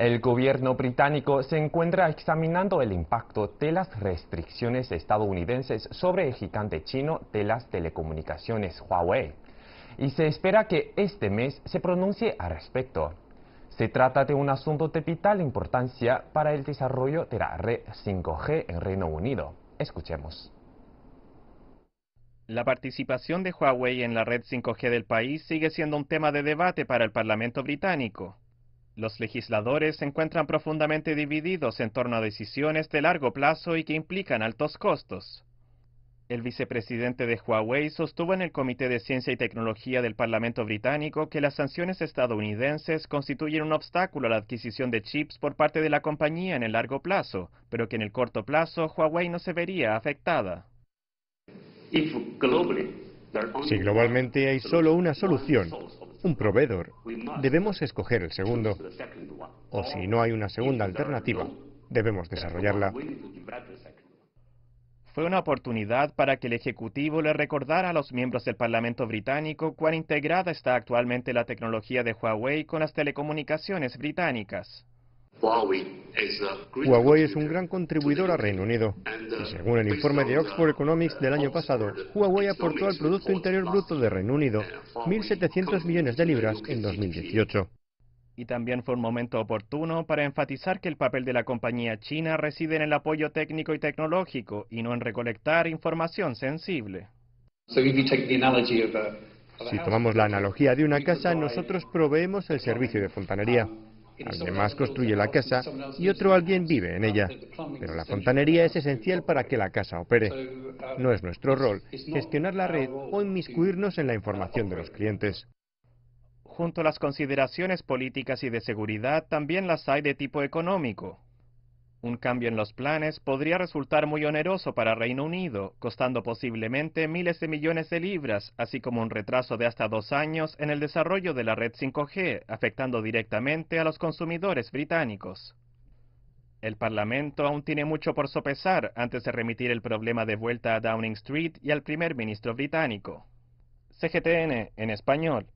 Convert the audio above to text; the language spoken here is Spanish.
El gobierno británico se encuentra examinando el impacto de las restricciones estadounidenses sobre el gigante chino de las telecomunicaciones Huawei y se espera que este mes se pronuncie al respecto. Se trata de un asunto de vital importancia para el desarrollo de la red 5G en Reino Unido. Escuchemos. La participación de Huawei en la red 5G del país sigue siendo un tema de debate para el Parlamento británico. Los legisladores se encuentran profundamente divididos en torno a decisiones de largo plazo y que implican altos costos. El vicepresidente de Huawei sostuvo en el Comité de Ciencia y Tecnología del Parlamento británico que las sanciones estadounidenses constituyen un obstáculo a la adquisición de chips por parte de la compañía en el largo plazo, pero que en el corto plazo Huawei no se vería afectada. Si globalmente hay solo una solución, un proveedor, debemos escoger el segundo. O si no hay una segunda alternativa, debemos desarrollarla. Fue una oportunidad para que el Ejecutivo le recordara a los miembros del Parlamento británico cuán integrada está actualmente la tecnología de Huawei con las telecomunicaciones británicas. Huawei es un gran contribuidor a Reino Unido. según el informe de Oxford Economics del año pasado, Huawei aportó al Producto Interior Bruto de Reino Unido 1.700 millones de libras en 2018. Y también fue un momento oportuno para enfatizar que el papel de la compañía china reside en el apoyo técnico y tecnológico y no en recolectar información sensible. Si tomamos la analogía de una casa, nosotros proveemos el servicio de fontanería. Alguien más construye la casa y otro alguien vive en ella. Pero la fontanería es esencial para que la casa opere. No es nuestro rol gestionar la red o inmiscuirnos en la información de los clientes. Junto a las consideraciones políticas y de seguridad, también las hay de tipo económico. Un cambio en los planes podría resultar muy oneroso para Reino Unido, costando posiblemente miles de millones de libras, así como un retraso de hasta dos años en el desarrollo de la red 5G, afectando directamente a los consumidores británicos. El Parlamento aún tiene mucho por sopesar antes de remitir el problema de vuelta a Downing Street y al primer ministro británico. CGTN en español.